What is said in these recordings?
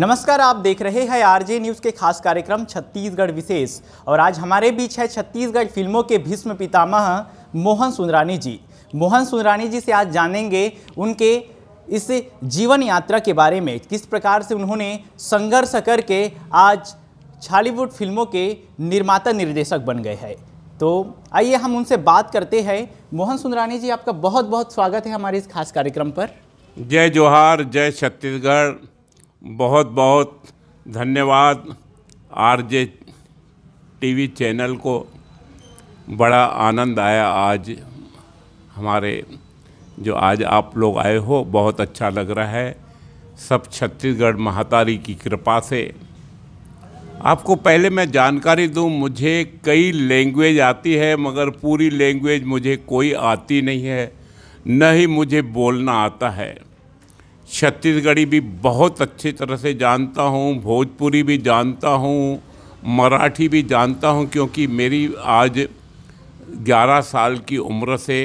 नमस्कार आप देख रहे हैं आरजे न्यूज़ के खास कार्यक्रम छत्तीसगढ़ विशेष और आज हमारे बीच है छत्तीसगढ़ फिल्मों के भीष्म पितामह मोहन सुंदरानी जी मोहन सुंदरानी जी से आज जानेंगे उनके इस जीवन यात्रा के बारे में किस प्रकार से उन्होंने संघर्ष करके आज छालीवुड फिल्मों के निर्माता निर्देशक बन गए हैं तो आइए हम उनसे बात करते हैं मोहन सुंदरानी जी आपका बहुत बहुत स्वागत है हमारे इस खास कार्यक्रम पर जय जोहार जय छत्तीसगढ़ बहुत बहुत धन्यवाद आरजे टीवी चैनल को बड़ा आनंद आया आज हमारे जो आज आप लोग आए हो बहुत अच्छा लग रहा है सब छत्तीसगढ़ महातारी की कृपा से आपको पहले मैं जानकारी दूं मुझे कई लैंग्वेज आती है मगर पूरी लैंग्वेज मुझे कोई आती नहीं है न ही मुझे बोलना आता है छत्तीसगढ़ी भी बहुत अच्छी तरह से जानता हूँ भोजपुरी भी जानता हूँ मराठी भी जानता हूँ क्योंकि मेरी आज 11 साल की उम्र से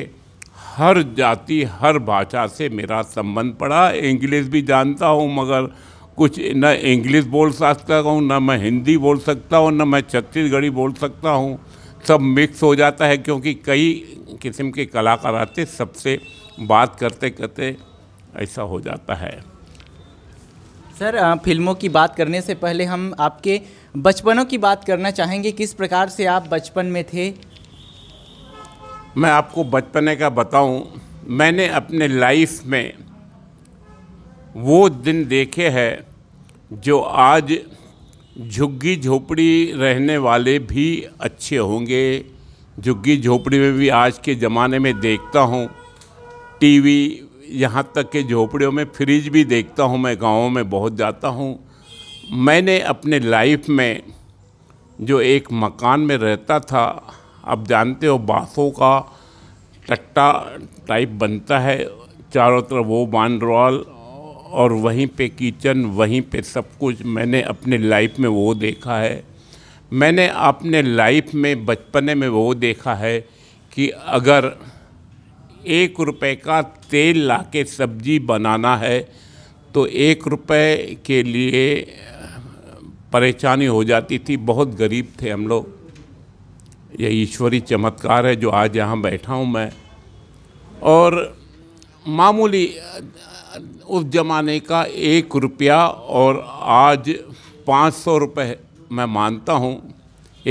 हर जाति हर भाषा से मेरा संबंध पड़ा इंग्लिश भी जानता हूँ मगर कुछ न इंग्लिश बोल सकता हूँ न मैं हिंदी बोल सकता हूँ न मैं छत्तीसगढ़ी बोल सकता हूँ सब मिक्स हो जाता है क्योंकि कई किस्म के कलाकार आते सबसे बात करते करते ऐसा हो जाता है सर फिल्मों की बात करने से पहले हम आपके बचपनों की बात करना चाहेंगे किस प्रकार से आप बचपन में थे मैं आपको बचपने का बताऊं मैंने अपने लाइफ में वो दिन देखे हैं जो आज झुग्गी झोपड़ी रहने वाले भी अच्छे होंगे झुग्गी झोपड़ी में भी आज के ज़माने में देखता हूँ टीवी यहाँ तक के झोपड़ियों में फ्रिज भी देखता हूँ मैं गाँवों में बहुत जाता हूँ मैंने अपने लाइफ में जो एक मकान में रहता था आप जानते हो बाँसों का टट्टा टाइप बनता है चारों तरफ वो बानरवाल और वहीं पे किचन वहीं पे सब कुछ मैंने अपने लाइफ में वो देखा है मैंने अपने लाइफ में बचपने में वो देखा है कि अगर एक रुपए का तेल ला के सब्जी बनाना है तो एक रुपए के लिए परेशानी हो जाती थी बहुत गरीब थे हम लोग यह ईश्वरी चमत्कार है जो आज यहाँ बैठा हूँ मैं और मामूली उस ज़माने का एक रुपया और आज पाँच सौ रुपये मैं मानता हूँ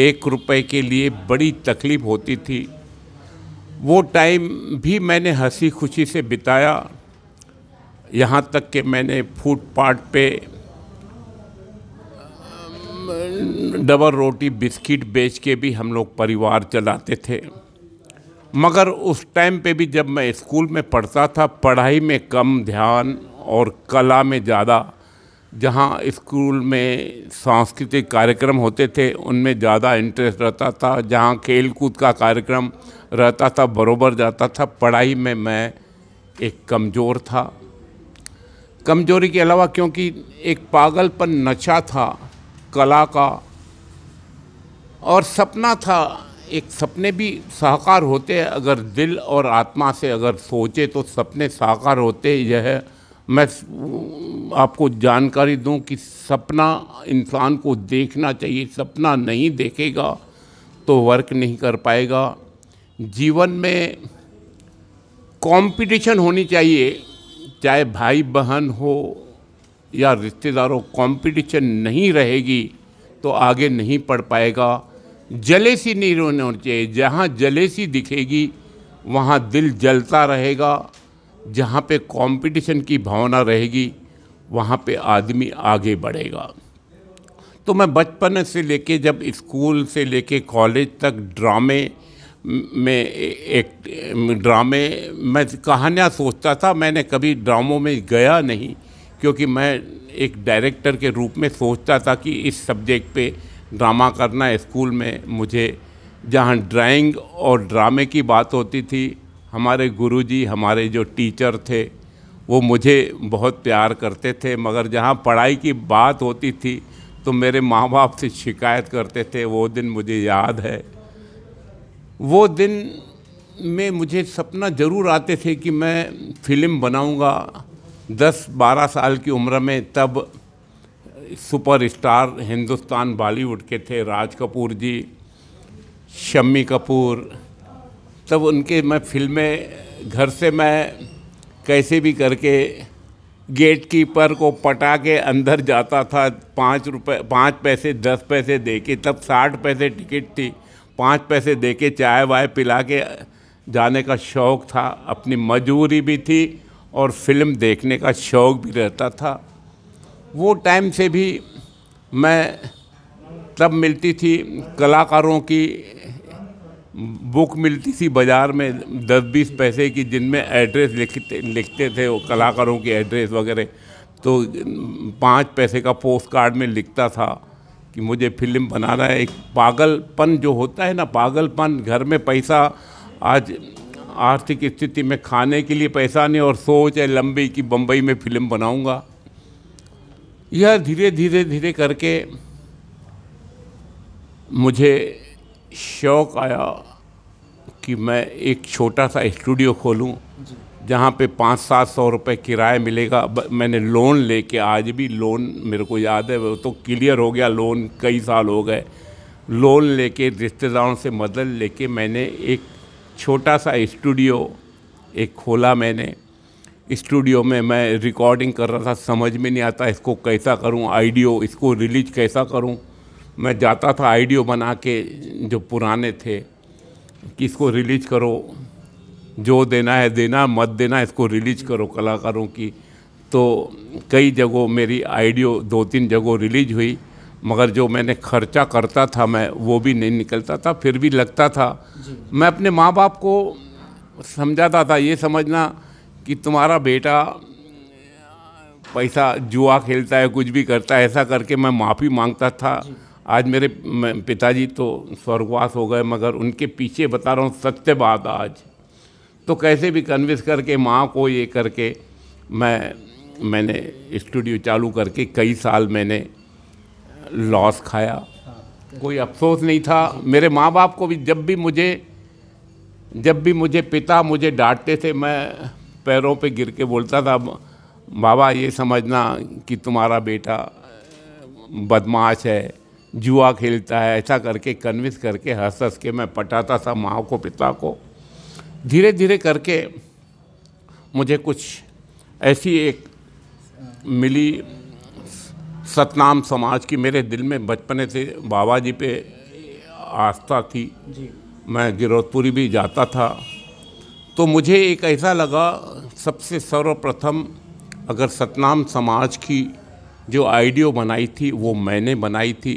एक रुपए के लिए बड़ी तकलीफ़ होती थी वो टाइम भी मैंने हंसी खुशी से बिताया यहाँ तक कि मैंने फुटपाथ पे डबल रोटी बिस्किट बेच के भी हम लोग परिवार चलाते थे मगर उस टाइम पे भी जब मैं स्कूल में पढ़ता था पढ़ाई में कम ध्यान और कला में ज़्यादा जहाँ स्कूल में सांस्कृतिक कार्यक्रम होते थे उनमें ज़्यादा इंटरेस्ट रहता था जहाँ खेल कूद का कार्यक्रम रहता था बरोबर जाता था पढ़ाई में मैं एक कमज़ोर था कमज़ोरी के अलावा क्योंकि एक पागलपन नशा था कला का और सपना था एक सपने भी साकार होते हैं अगर दिल और आत्मा से अगर सोचे तो सपने साकार होते यह मैं आपको जानकारी दूं कि सपना इंसान को देखना चाहिए सपना नहीं देखेगा तो वर्क नहीं कर पाएगा जीवन में कंपटीशन होनी चाहिए चाहे भाई बहन हो या रिश्तेदारों कंपटीशन नहीं रहेगी तो आगे नहीं पढ़ पाएगा जलेसी नहीं होनी चाहिए जहाँ जलेसी दिखेगी वहाँ दिल जलता रहेगा जहाँ पे कंपटीशन की भावना रहेगी वहाँ पे आदमी आगे बढ़ेगा तो मैं बचपन से लेके जब स्कूल से लेके कॉलेज तक ड्रामे में एक ड्रामे मैं कहानियाँ सोचता था मैंने कभी ड्रामों में गया नहीं क्योंकि मैं एक डायरेक्टर के रूप में सोचता था कि इस सब्जेक्ट पे ड्रामा करना स्कूल में मुझे जहाँ ड्राइंग और ड्रामे की बात होती थी हमारे गुरुजी हमारे जो टीचर थे वो मुझे बहुत प्यार करते थे मगर जहाँ पढ़ाई की बात होती थी तो मेरे माँ बाप से शिकायत करते थे वो दिन मुझे याद है वो दिन में मुझे सपना ज़रूर आते थे कि मैं फिल्म बनाऊंगा दस बारह साल की उम्र में तब सुपरस्टार हिंदुस्तान बॉलीवुड के थे राज कपूर जी शम्मी कपूर तब उनके मैं फिल्में घर से मैं कैसे भी करके गेट कीपर को पटा के अंदर जाता था पाँच रुपये पाँच पैसे दस पैसे दे के तब साठ पैसे टिकट थी पाँच पैसे दे के चाय वाय पिला के जाने का शौक़ था अपनी मजबूरी भी थी और फिल्म देखने का शौक़ भी रहता था वो टाइम से भी मैं तब मिलती थी कलाकारों की बुक मिलती थी बाज़ार में दस बीस पैसे की जिनमें एड्रेस लिखते लिखते थे वो कलाकारों की एड्रेस वगैरह तो पाँच पैसे का पोस्ट कार्ड में लिखता था कि मुझे फिल्म बनाना है एक पागलपन जो होता है ना पागलपन घर में पैसा आज आर्थिक स्थिति में खाने के लिए पैसा नहीं और सोच है लंबी कि बम्बई में फिल्म बनाऊँगा यह धीरे धीरे धीरे करके मुझे शौक़ आया कि मैं एक छोटा सा स्टूडियो खोलूं जहाँ पे पाँच सात सौ रुपये किराया मिलेगा मैंने लोन लेके आज भी लोन मेरे को याद है वो तो क्लियर हो गया लोन कई साल हो गए लोन लेके रिश्तेदारों से मदद लेके मैंने एक छोटा सा स्टूडियो एक खोला मैंने स्टूडियो में मैं रिकॉर्डिंग कर रहा था समझ में नहीं आता इसको कैसा करूं आइडियो इसको रिलीज कैसा करूं मैं जाता था आइडियो बना के जो पुराने थे कि इसको रिलीज करो जो देना है देना मत देना इसको रिलीज करो कलाकारों की तो कई जगहों मेरी आइडियो दो तीन जगहों रिलीज हुई मगर जो मैंने खर्चा करता था मैं वो भी नहीं निकलता था फिर भी लगता था मैं अपने माँ बाप को समझाता था ये समझना कि तुम्हारा बेटा पैसा जुआ खेलता है कुछ भी करता है ऐसा करके मैं माफ़ी मांगता था आज मेरे पिताजी तो स्वर्गवास हो गए मगर उनके पीछे बता रहा हूँ सत्य बात आज तो कैसे भी कन्विंस करके माँ को ये करके मैं मैंने स्टूडियो चालू करके कई साल मैंने लॉस खाया कोई अफसोस नहीं था मेरे माँ बाप को भी जब भी मुझे जब भी मुझे पिता मुझे डांटते थे मैं पैरों पे गिर के बोलता था बाबा ये समझना कि तुम्हारा बेटा बदमाश है जुआ खेलता है ऐसा करके कन्विंस करके हंस हंस के मैं पटाता था माँ को पिता को धीरे धीरे करके मुझे कुछ ऐसी एक मिली सतनाम समाज की मेरे दिल में बचपने से बाबा जी पे आस्था थी जी। मैं गिरौतपुरी भी जाता था तो मुझे एक ऐसा लगा सबसे सर्वप्रथम अगर सतनाम समाज की जो आइडियो बनाई थी वो मैंने बनाई थी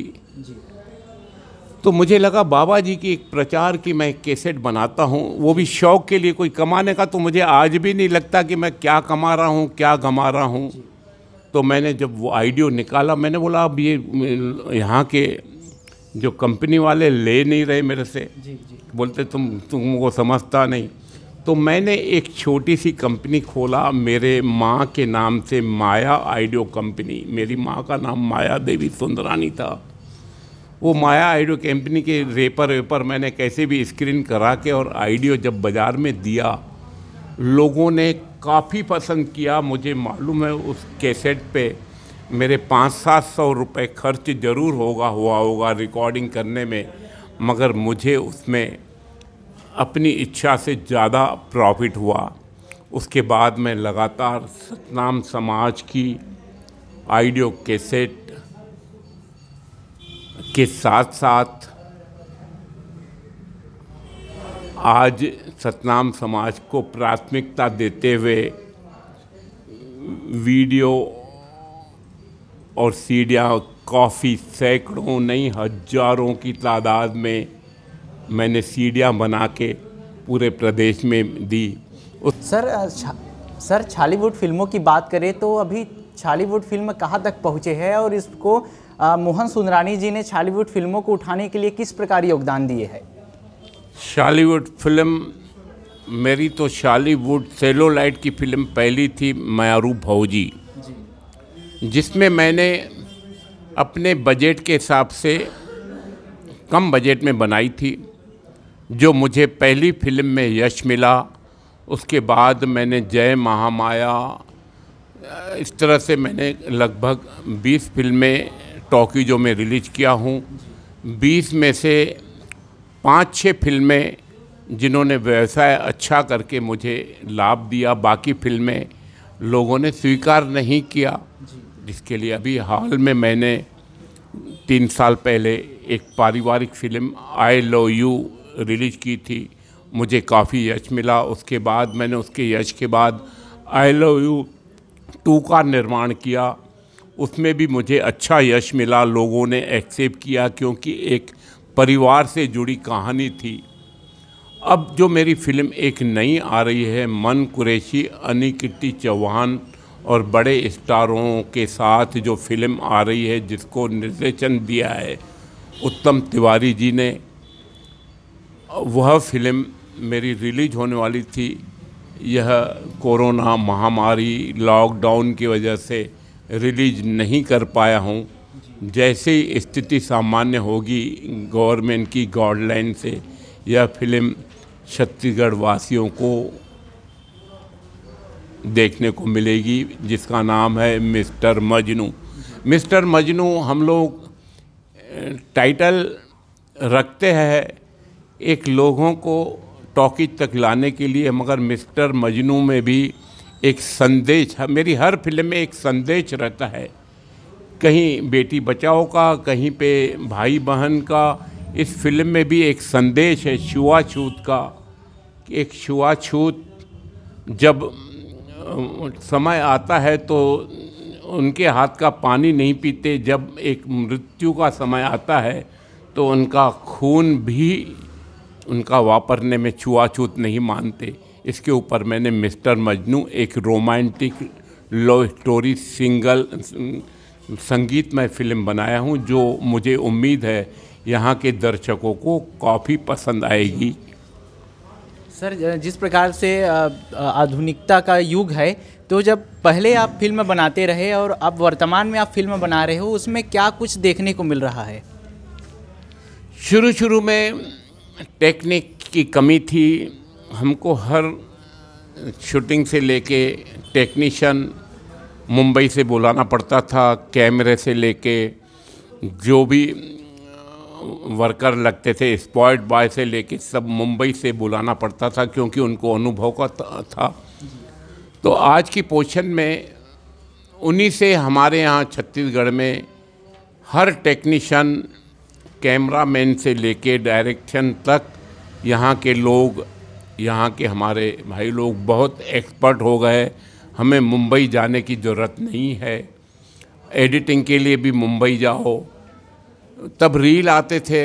तो मुझे लगा बाबा जी की एक प्रचार की मैं कैसेट बनाता हूँ वो भी शौक के लिए कोई कमाने का तो मुझे आज भी नहीं लगता कि मैं क्या कमा रहा हूँ क्या गमा रहा हूँ तो मैंने जब वो आइडियो निकाला मैंने बोला अब ये यहाँ के जो कंपनी वाले ले नहीं रहे मेरे से जी, जी। बोलते तुम तुमको समझता नहीं तो मैंने एक छोटी सी कंपनी खोला मेरे माँ के नाम से माया आइडियो कंपनी मेरी माँ का नाम माया देवी सुंदरानी था वो माया आइडियो कंपनी के रेपर वेपर मैंने कैसे भी स्क्रीन करा के और आइडियो जब बाज़ार में दिया लोगों ने काफ़ी पसंद किया मुझे मालूम है उस कैसेट पे मेरे पाँच सात सौ रुपये खर्च ज़रूर होगा हुआ होगा रिकॉर्डिंग करने में मगर मुझे उसमें अपनी इच्छा से ज़्यादा प्रॉफिट हुआ उसके बाद मैं लगातार सतनाम समाज की आइडियो कैसेट के साथ साथ आज सतनाम समाज को प्राथमिकता देते हुए वीडियो और सीढ़ियाँ काफ़ी सैकड़ों नहीं हजारों की तादाद में मैंने सीढ़ियाँ बना के पूरे प्रदेश में दी सर छा, सर छालीवुड फिल्मों की बात करें तो अभी छालीवुड फिल्म कहाँ तक पहुँचे हैं और इसको मोहन सुंदरानी जी ने शालीवुड फिल्मों को उठाने के लिए किस प्रकार योगदान दिए है शालीवुड फिल्म मेरी तो शालीवुड सेलोलाइट की फिल्म पहली थी मयारू भौजी जिसमें मैंने अपने बजट के हिसाब से कम बजट में बनाई थी जो मुझे पहली फिल्म में यश मिला उसके बाद मैंने जय महामाया इस तरह से मैंने लगभग 20 फिल्में टॉकी जो मैं रिलीज किया हूँ बीस में से पाँच छः फिल्में जिन्होंने व्यवसाय अच्छा करके मुझे लाभ दिया बाकी फिल्में लोगों ने स्वीकार नहीं किया जिसके लिए अभी हाल में मैंने तीन साल पहले एक पारिवारिक film I love you release की थी मुझे काफ़ी यश मिला उसके बाद मैंने उसके यश के बाद आई लव यू टू का निर्माण किया उसमें भी मुझे अच्छा यश मिला लोगों ने एक्सेप्ट किया क्योंकि एक परिवार से जुड़ी कहानी थी अब जो मेरी फिल्म एक नई आ रही है मन कुरैशी अनिकिट्टी चौहान और बड़े स्टारों के साथ जो फिल्म आ रही है जिसको निर्देशन दिया है उत्तम तिवारी जी ने वह फिल्म मेरी रिलीज होने वाली थी यह कोरोना महामारी लॉकडाउन की वजह से रिलीज नहीं कर पाया हूँ ही स्थिति सामान्य होगी गवर्नमेंट की गाइडलाइन से यह फिल्म छत्तीसगढ़ वासियों को देखने को मिलेगी जिसका नाम है मिस्टर मजनू मिस्टर मजनू हम लोग टाइटल रखते हैं एक लोगों को टॉकीज तक लाने के लिए मगर मिस्टर मजनू में भी एक संदेश मेरी हर फिल्म में एक संदेश रहता है कहीं बेटी बचाओ का कहीं पे भाई बहन का इस फिल्म में भी एक संदेश है छुआछूत का एक छुआछूत जब समय आता है तो उनके हाथ का पानी नहीं पीते जब एक मृत्यु का समय आता है तो उनका खून भी उनका वापरने में छुआछूत नहीं मानते इसके ऊपर मैंने मिस्टर मजनू एक रोमांटिक लव स्टोरी सिंगल संगीतमय फिल्म बनाया हूँ जो मुझे उम्मीद है यहाँ के दर्शकों को काफ़ी पसंद आएगी सर जिस प्रकार से आधुनिकता का युग है तो जब पहले आप फिल्म बनाते रहे और अब वर्तमान में आप फिल्म बना रहे हो उसमें क्या कुछ देखने को मिल रहा है शुरू शुरू में टेक्निक की कमी थी हमको हर शूटिंग से लेके टेक्नीशियन मुंबई से बुलाना पड़ता था कैमरे से लेके जो भी वर्कर लगते थे स्पॉइड बॉय से लेके सब मुंबई से बुलाना पड़ता था क्योंकि उनको अनुभव का था तो आज की पोजिशन में उन्हीं से हमारे यहाँ छत्तीसगढ़ में हर टेक्नीशियन कैमरामैन से लेके डायरेक्शन तक यहाँ के लोग यहाँ के हमारे भाई लोग बहुत एक्सपर्ट हो गए हमें मुंबई जाने की ज़रूरत नहीं है एडिटिंग के लिए भी मुंबई जाओ तब रील आते थे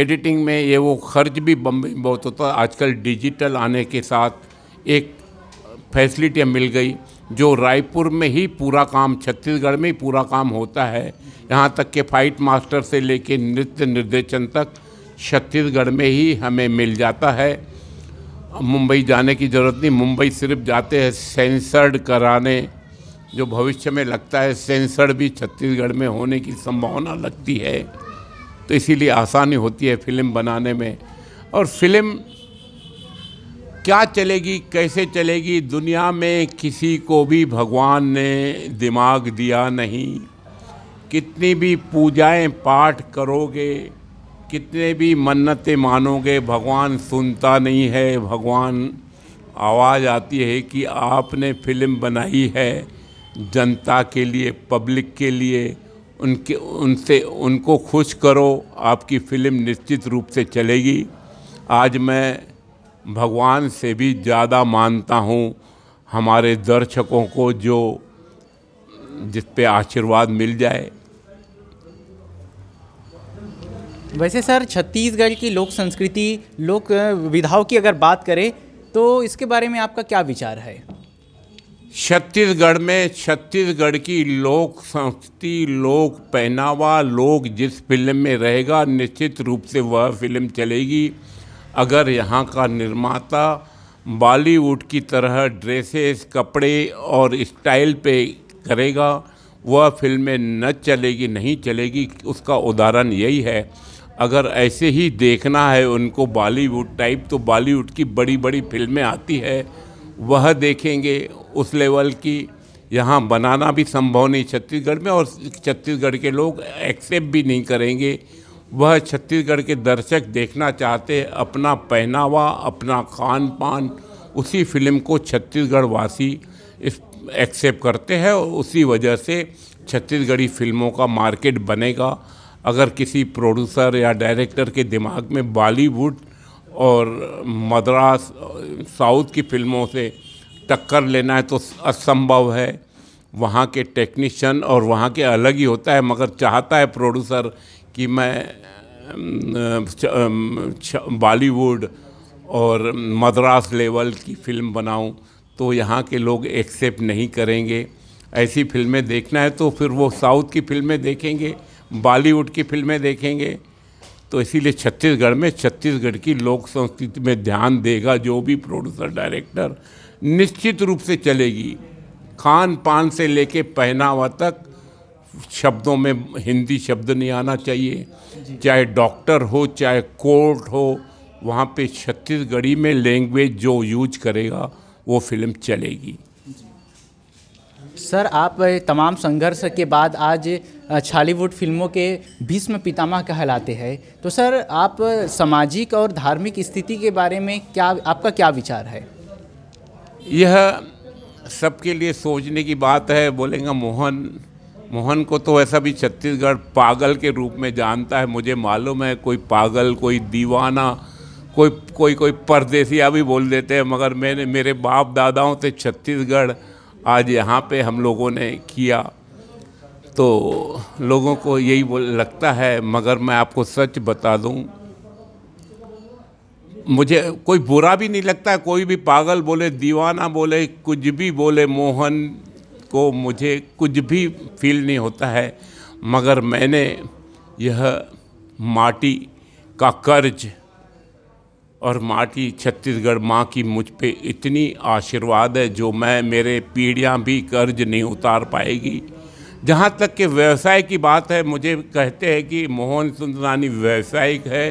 एडिटिंग में ये वो खर्च भी बम्बई में बहुत होता आजकल डिजिटल आने के साथ एक फैसिलिटियाँ मिल गई जो रायपुर में ही पूरा काम छत्तीसगढ़ में ही पूरा काम होता है यहाँ तक के फाइट मास्टर से लेके नृत्य निर्देशन तक छत्तीसगढ़ में ही हमें मिल जाता है मुंबई जाने की ज़रूरत नहीं मुंबई सिर्फ जाते हैं सेंसर्ड कराने जो भविष्य में लगता है सेंसर्ड भी छत्तीसगढ़ में होने की संभावना लगती है तो इसीलिए आसानी होती है फिल्म बनाने में और फिल्म क्या चलेगी कैसे चलेगी दुनिया में किसी को भी भगवान ने दिमाग दिया नहीं कितनी भी पूजाएं पाठ करोगे कितने भी मन्नतें मानोगे भगवान सुनता नहीं है भगवान आवाज़ आती है कि आपने फिल्म बनाई है जनता के लिए पब्लिक के लिए उनके उनसे उनको खुश करो आपकी फिल्म निश्चित रूप से चलेगी आज मैं भगवान से भी ज़्यादा मानता हूँ हमारे दर्शकों को जो जिस पे आशीर्वाद मिल जाए वैसे सर छत्तीसगढ़ की लोक संस्कृति लोक विधाओं की अगर बात करें तो इसके बारे में आपका क्या विचार है छत्तीसगढ़ में छत्तीसगढ़ की लोक संस्कृति लोक पहनावा लोग जिस फिल्म में रहेगा निश्चित रूप से वह फिल्म चलेगी अगर यहाँ का निर्माता बॉलीवुड की तरह ड्रेसेस कपड़े और स्टाइल पे करेगा वह फिल्में न चलेगी नहीं चलेगी उसका उदाहरण यही है अगर ऐसे ही देखना है उनको बॉलीवुड टाइप तो बॉलीवुड की बड़ी बड़ी फिल्में आती है वह देखेंगे उस लेवल की यहाँ बनाना भी संभव नहीं छत्तीसगढ़ में और छत्तीसगढ़ के लोग एक्सेप्ट भी नहीं करेंगे वह छत्तीसगढ़ के दर्शक देखना चाहते अपना पहनावा अपना खान पान उसी फिल्म को छत्तीसगढ़ वासी एक्सेप्ट करते हैं और उसी वजह से छत्तीसगढ़ी फिल्मों का मार्केट बनेगा अगर किसी प्रोड्यूसर या डायरेक्टर के दिमाग में बॉलीवुड और मद्रास साउथ की फिल्मों से टक्कर लेना है तो असंभव है वहाँ के टेक्नीशियन और वहाँ के अलग ही होता है मगर चाहता है प्रोड्यूसर कि मैं बॉलीवुड और मद्रास लेवल की फ़िल्म बनाऊं तो यहाँ के लोग एक्सेप्ट नहीं करेंगे ऐसी फिल्में देखना है तो फिर वो साउथ की फिल्में देखेंगे बॉलीवुड की फिल्में देखेंगे तो इसीलिए छत्तीसगढ़ में छत्तीसगढ़ की लोक संस्कृति में ध्यान देगा जो भी प्रोड्यूसर डायरेक्टर निश्चित रूप से चलेगी खान पान से लेके पहनावा तक शब्दों में हिंदी शब्द नहीं आना चाहिए चाहे डॉक्टर हो चाहे कोर्ट हो वहाँ पे छत्तीसगढ़ी में लैंग्वेज जो यूज करेगा वो फिल्म चलेगी सर आप तमाम संघर्ष के बाद आज छालीवुड फिल्मों के भीष्म पितामह कहलाते हैं तो सर आप सामाजिक और धार्मिक स्थिति के बारे में क्या आपका क्या विचार है यह सबके लिए सोचने की बात है बोलेंगे मोहन मोहन को तो ऐसा भी छत्तीसगढ़ पागल के रूप में जानता है मुझे मालूम है कोई पागल कोई दीवाना कोई कोई कोई परदेसिया भी बोल देते हैं मगर मैंने मेरे बाप दादाओं से छत्तीसगढ़ आज यहाँ पे हम लोगों ने किया तो लोगों को यही लगता है मगर मैं आपको सच बता दूँ मुझे कोई बुरा भी नहीं लगता कोई भी पागल बोले दीवाना बोले कुछ भी बोले मोहन को मुझे कुछ भी फील नहीं होता है मगर मैंने यह माटी का कर्ज और माटी छत्तीसगढ़ माँ की मुझ पे इतनी आशीर्वाद है जो मैं मेरे पीढ़ियाँ भी कर्ज नहीं उतार पाएगी जहाँ तक कि व्यवसाय की बात है मुझे कहते हैं कि मोहन सुंदरानी व्यवसायिक है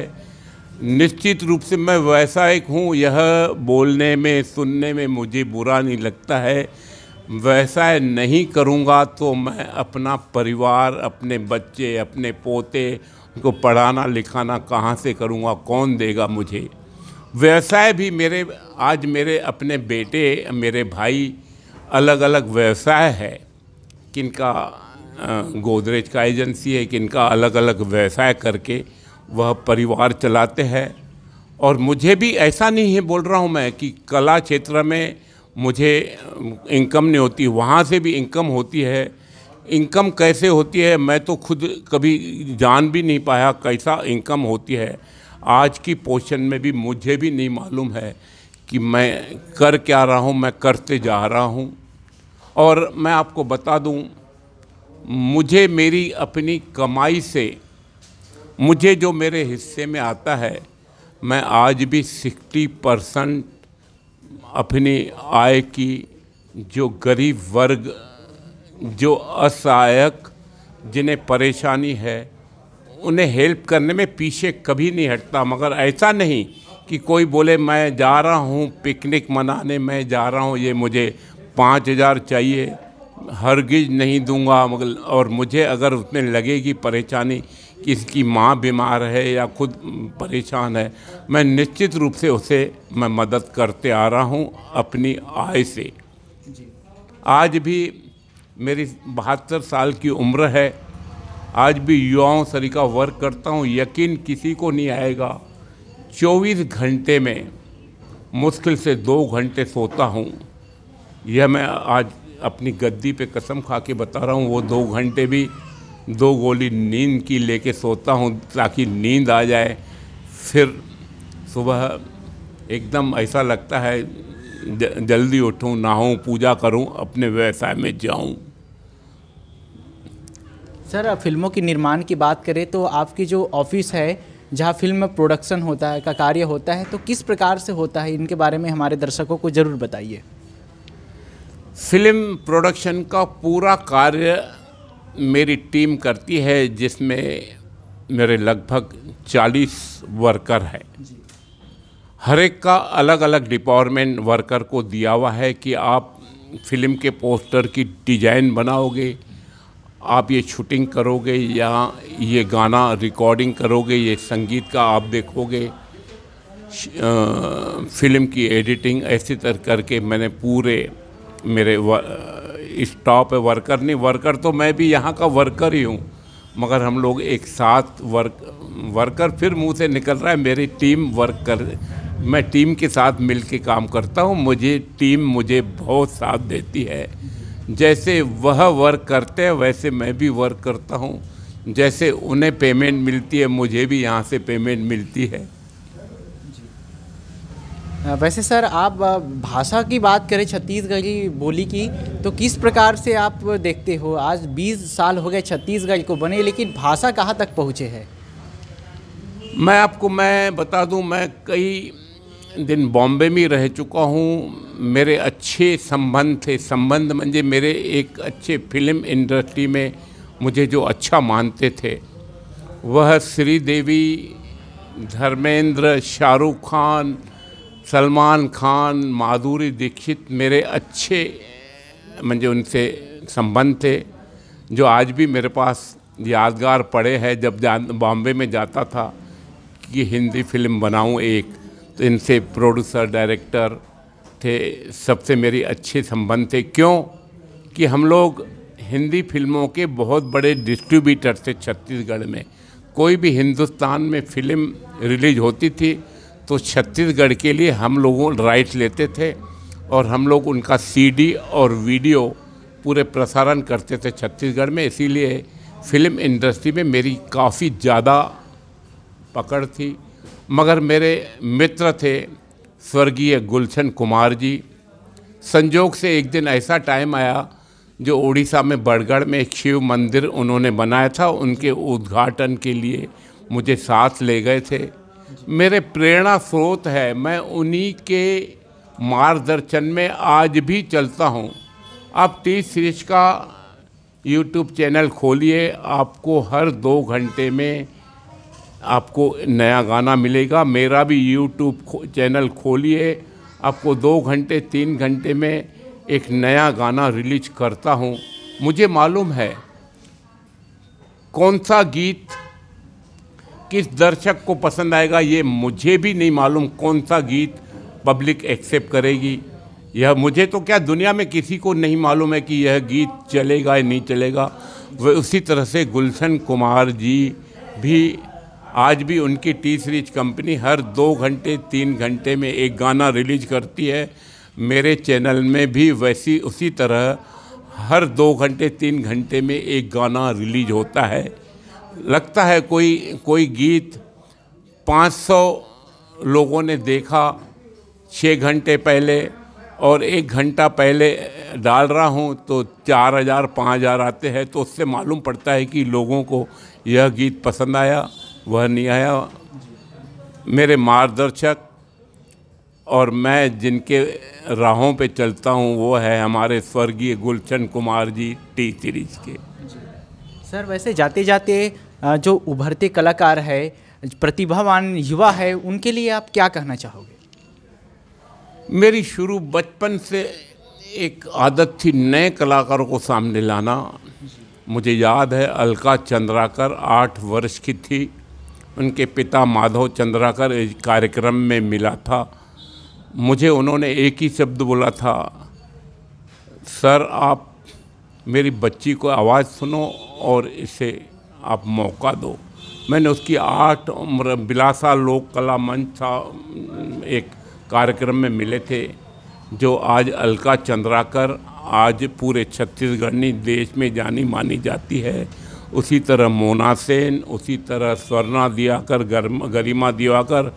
निश्चित रूप से मैं व्यवसायिक हूँ यह बोलने में सुनने में मुझे बुरा नहीं लगता है व्यवसाय नहीं करूँगा तो मैं अपना परिवार अपने बच्चे अपने पोते उनको पढ़ाना लिखाना कहाँ से करूँगा कौन देगा मुझे व्यवसाय भी मेरे आज मेरे अपने बेटे मेरे भाई अलग अलग व्यवसाय है किनका गोदरेज का एजेंसी है किनका अलग अलग व्यवसाय करके वह परिवार चलाते हैं और मुझे भी ऐसा नहीं है बोल रहा हूँ मैं कि कला क्षेत्र में मुझे इनकम नहीं होती वहाँ से भी इनकम होती है इनकम कैसे होती है मैं तो खुद कभी जान भी नहीं पाया कैसा इनकम होती है आज की पोशन में भी मुझे भी नहीं मालूम है कि मैं कर क्या रहा हूँ मैं करते जा रहा हूँ और मैं आपको बता दूँ मुझे मेरी अपनी कमाई से मुझे जो मेरे हिस्से में आता है मैं आज भी सिक्सटी परसेंट अपनी आय की जो गरीब वर्ग जो असहायक जिन्हें परेशानी है उन्हें हेल्प करने में पीछे कभी नहीं हटता मगर ऐसा नहीं कि कोई बोले मैं जा रहा हूँ पिकनिक मनाने मैं जा रहा हूँ ये मुझे पाँच हज़ार चाहिए हरगिज नहीं दूंगा मगर और मुझे अगर उसमें लगेगी परेशानी कि इसकी माँ बीमार है या खुद परेशान है मैं निश्चित रूप से उसे मैं मदद करते आ रहा हूँ अपनी आय से आज भी मेरी बहत्तर साल की उम्र है आज भी युवाओं सरीका वर्क करता हूँ यकीन किसी को नहीं आएगा 24 घंटे में मुश्किल से दो घंटे सोता हूँ यह मैं आज अपनी गद्दी पे कसम खा के बता रहा हूँ वो दो घंटे भी दो गोली नींद की लेके सोता हूँ ताकि नींद आ जाए फिर सुबह एकदम ऐसा लगता है जल्दी उठूँ नहाऊँ पूजा करूँ अपने व्यवसाय में जाऊँ सर फिल्मों के निर्माण की बात करें तो आपकी जो ऑफिस है जहाँ फिल्म प्रोडक्शन होता है का कार्य होता है तो किस प्रकार से होता है इनके बारे में हमारे दर्शकों को ज़रूर बताइए फिल्म प्रोडक्शन का पूरा कार्य मेरी टीम करती है जिसमें मेरे लगभग 40 वर्कर हैं हर एक का अलग अलग डिपार्टमेंट वर्कर को दिया हुआ है कि आप फिल्म के पोस्टर की डिजाइन बनाओगे आप ये शूटिंग करोगे या ये गाना रिकॉर्डिंग करोगे ये संगीत का आप देखोगे फिल्म की एडिटिंग ऐसी तरह करके मैंने पूरे मेरे स्टाफ है वर्कर नहीं वर्कर तो मैं भी यहाँ का वर्कर ही हूँ मगर हम लोग एक साथ वर्क वर्कर फिर मुंह से निकल रहा है मेरी टीम वर्क कर मैं टीम के साथ मिलके काम करता हूँ मुझे टीम मुझे बहुत साथ देती है जैसे वह वर्क करते हैं वैसे मैं भी वर्क करता हूँ जैसे उन्हें पेमेंट मिलती है मुझे भी यहाँ से पेमेंट मिलती है वैसे सर आप भाषा की बात करें छत्तीसगढ़ी बोली की तो किस प्रकार से आप देखते हो आज 20 साल हो गए छत्तीसगढ़ को बने लेकिन भाषा कहाँ तक पहुँचे है मैं आपको मैं बता दूं मैं कई दिन बॉम्बे में रह चुका हूँ मेरे अच्छे संबंध थे संबंध मंजे मेरे एक अच्छे फिल्म इंडस्ट्री में मुझे जो अच्छा मानते थे वह श्रीदेवी धर्मेंद्र शाहरुख खान सलमान खान माधुरी दीक्षित मेरे अच्छे म्हणजे उनसे संबंध थे जो आज भी मेरे पास यादगार पड़े हैं जब बॉम्बे में जाता था कि हिंदी फिल्म बनाऊं एक तो इनसे प्रोड्यूसर डायरेक्टर थे सबसे मेरी अच्छे संबंध थे क्यों कि हम लोग हिंदी फिल्मों के बहुत बड़े डिस्ट्रीब्यूटर थे छत्तीसगढ़ में कोई भी हिंदुस्तान में फिल्म रिलीज होती थी तो छत्तीसगढ़ के लिए हम लोगों राइट लेते थे और हम लोग उनका सीडी और वीडियो पूरे प्रसारण करते थे छत्तीसगढ़ में इसीलिए फिल्म इंडस्ट्री में मेरी काफ़ी ज़्यादा पकड़ थी मगर मेरे मित्र थे स्वर्गीय गुलशन कुमार जी संजोग से एक दिन ऐसा टाइम आया जो उड़ीसा में बड़गढ़ में एक शिव मंदिर उन्होंने बनाया था उनके उद्घाटन के लिए मुझे साथ ले गए थे मेरे प्रेरणा स्रोत है मैं उन्हीं के मार्गदर्शन में आज भी चलता हूँ आप टी सीरीज का यूट्यूब चैनल खोलिए आपको हर दो घंटे में आपको नया गाना मिलेगा मेरा भी यूट्यूब चैनल खोलिए आपको दो घंटे तीन घंटे में एक नया गाना रिलीज करता हूँ मुझे मालूम है कौन सा गीत किस दर्शक को पसंद आएगा ये मुझे भी नहीं मालूम कौन सा गीत पब्लिक एक्सेप्ट करेगी यह मुझे तो क्या दुनिया में किसी को नहीं मालूम है कि यह गीत चलेगा या नहीं चलेगा वह उसी तरह से गुलशन कुमार जी भी आज भी उनकी टी सीरीज कंपनी हर दो घंटे तीन घंटे में एक गाना रिलीज करती है मेरे चैनल में भी वैसी उसी तरह हर दो घंटे तीन घंटे में एक गाना रिलीज होता है लगता है कोई कोई गीत 500 लोगों ने देखा छः घंटे पहले और एक घंटा पहले डाल रहा हूँ तो चार हज़ार पाँच हज़ार आते हैं तो उससे मालूम पड़ता है कि लोगों को यह गीत पसंद आया वह नहीं आया मेरे मार्गदर्शक और मैं जिनके राहों पे चलता हूँ वो है हमारे स्वर्गीय गुलशन कुमार जी टी सीरीज के सर वैसे जाते जाते जो उभरते कलाकार है प्रतिभावान युवा है उनके लिए आप क्या कहना चाहोगे मेरी शुरू बचपन से एक आदत थी नए कलाकारों को सामने लाना मुझे याद है अलका चंद्राकर आठ वर्ष की थी उनके पिता माधव चंद्राकर इस कार्यक्रम में मिला था मुझे उन्होंने एक ही शब्द बोला था सर आप मेरी बच्ची को आवाज़ सुनो और इसे आप मौका दो मैंने उसकी आठ उम्र बिलासा लोक कला मंच था एक कार्यक्रम में मिले थे जो आज अलका चंद्राकर आज पूरे छत्तीसगढ़ देश में जानी मानी जाती है उसी तरह मोना सेन उसी तरह स्वर्णा दियाकर गरिमा दिवाकर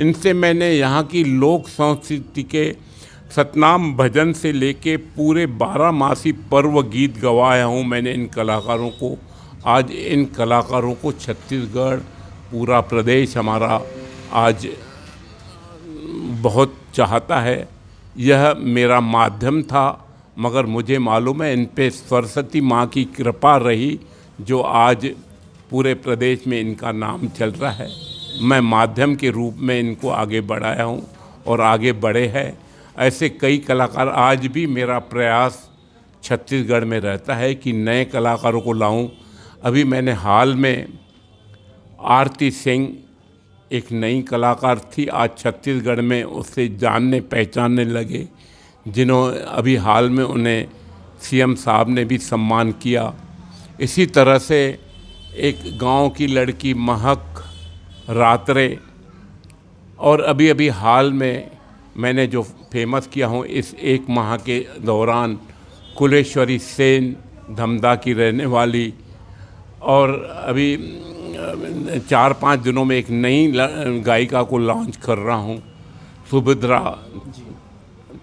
इनसे मैंने यहाँ की लोक संस्कृति के सतनाम भजन से लेके पूरे बारह मासी पर्व गीत गवाया हूँ मैंने इन कलाकारों को आज इन कलाकारों को छत्तीसगढ़ पूरा प्रदेश हमारा आज बहुत चाहता है यह मेरा माध्यम था मगर मुझे मालूम है इन पे सरस्वती माँ की कृपा रही जो आज पूरे प्रदेश में इनका नाम चल रहा है मैं माध्यम के रूप में इनको आगे बढ़ाया हूँ और आगे बढ़े हैं ऐसे कई कलाकार आज भी मेरा प्रयास छत्तीसगढ़ में रहता है कि नए कलाकारों को लाऊं अभी मैंने हाल में आरती सिंह एक नई कलाकार थी आज छत्तीसगढ़ में उससे जानने पहचानने लगे जिन्होंने अभी हाल में उन्हें सीएम साहब ने भी सम्मान किया इसी तरह से एक गांव की लड़की महक रात्रे और अभी अभी हाल में मैंने जो फेमस किया हूँ इस एक माह के दौरान कुलेश्वरी सेन धमदा की रहने वाली और अभी चार पाँच दिनों में एक नई गायिका को लॉन्च कर रहा हूँ सुभद्रा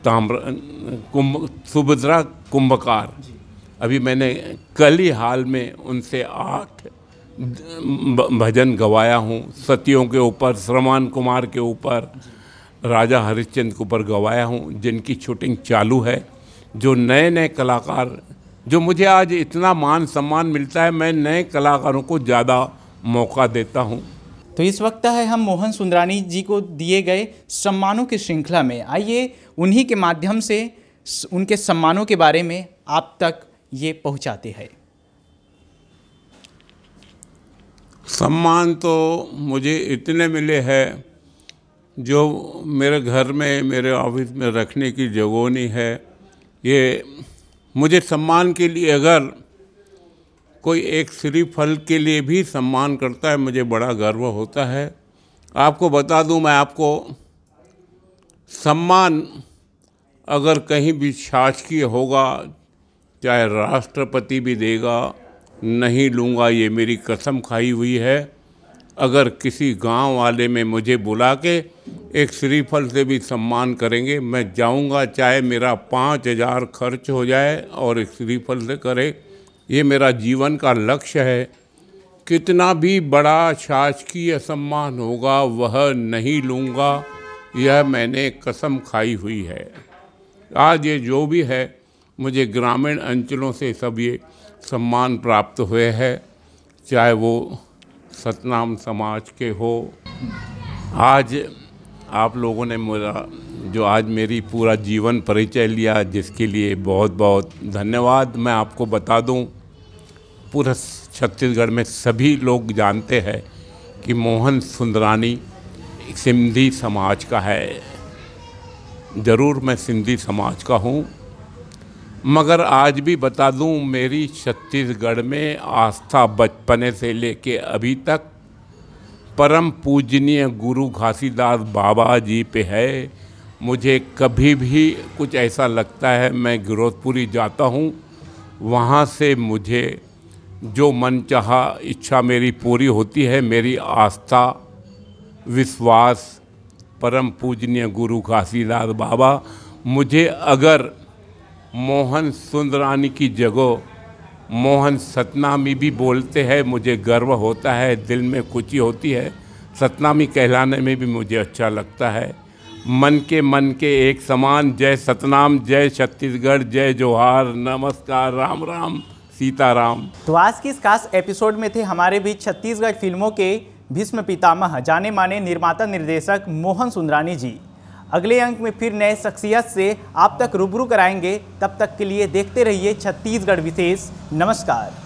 ताम्र कुंभ सुभद्रा कुंभकार अभी मैंने कल ही हाल में उनसे आठ भजन गवाया हूँ सतियों के ऊपर श्रमान कुमार के ऊपर राजा हरिश्चंद के ऊपर गवाया हूँ जिनकी शूटिंग चालू है जो नए नए कलाकार जो मुझे आज इतना मान सम्मान मिलता है मैं नए कलाकारों को ज़्यादा मौका देता हूँ तो इस वक्त है हम मोहन सुंदरानी जी को दिए गए सम्मानों की श्रृंखला में आइए उन्हीं के माध्यम से उनके सम्मानों के बारे में आप तक ये पहुंचाते हैं सम्मान तो मुझे इतने मिले हैं जो मेरे घर में मेरे ऑफिस में रखने की जगह नहीं है ये मुझे सम्मान के लिए अगर कोई एक श्रीफल के लिए भी सम्मान करता है मुझे बड़ा गर्व होता है आपको बता दूं मैं आपको सम्मान अगर कहीं भी शासकीय होगा चाहे राष्ट्रपति भी देगा नहीं लूँगा ये मेरी कसम खाई हुई है अगर किसी गांव वाले में मुझे बुला के एक श्रीफल से भी सम्मान करेंगे मैं जाऊंगा चाहे मेरा पाँच हज़ार खर्च हो जाए और एक श्रीफल से करे ये मेरा जीवन का लक्ष्य है कितना भी बड़ा शासकीय सम्मान होगा वह नहीं लूँगा यह मैंने कसम खाई हुई है आज ये जो भी है मुझे ग्रामीण अंचलों से सब ये सम्मान प्राप्त हुए हैं चाहे वो सतनाम समाज के हो आज आप लोगों ने मेरा जो आज मेरी पूरा जीवन परिचय लिया जिसके लिए बहुत बहुत धन्यवाद मैं आपको बता दूं पूरा छत्तीसगढ़ में सभी लोग जानते हैं कि मोहन सुंदरानी सिंधी समाज का है ज़रूर मैं सिंधी समाज का हूँ मगर आज भी बता दूं मेरी छत्तीसगढ़ में आस्था बचपने से लेके अभी तक परम पूजनीय गुरु घासीदास बाबा जी पे है मुझे कभी भी कुछ ऐसा लगता है मैं गिरोधपुरी जाता हूँ वहाँ से मुझे जो मन चाह इच्छा मेरी पूरी होती है मेरी आस्था विश्वास परम पूजनीय गुरु घासीदास बाबा मुझे अगर मोहन सुंदरानी की जगह मोहन सतनामी भी बोलते हैं मुझे गर्व होता है दिल में खुशी होती है सतनामी कहलाने में भी मुझे अच्छा लगता है मन के मन के एक समान जय सतनाम जय छत्तीसगढ़ जय जोहार नमस्कार राम राम सीताराम तो आज के इस खास एपिसोड में थे हमारे बीच छत्तीसगढ़ फिल्मों के भीष्म पितामह जाने माने निर्माता निर्देशक मोहन सुंदरानी जी अगले अंक में फिर नए शख्सियत से आप तक रूबरू कराएंगे तब तक के लिए देखते रहिए छत्तीसगढ़ विशेष नमस्कार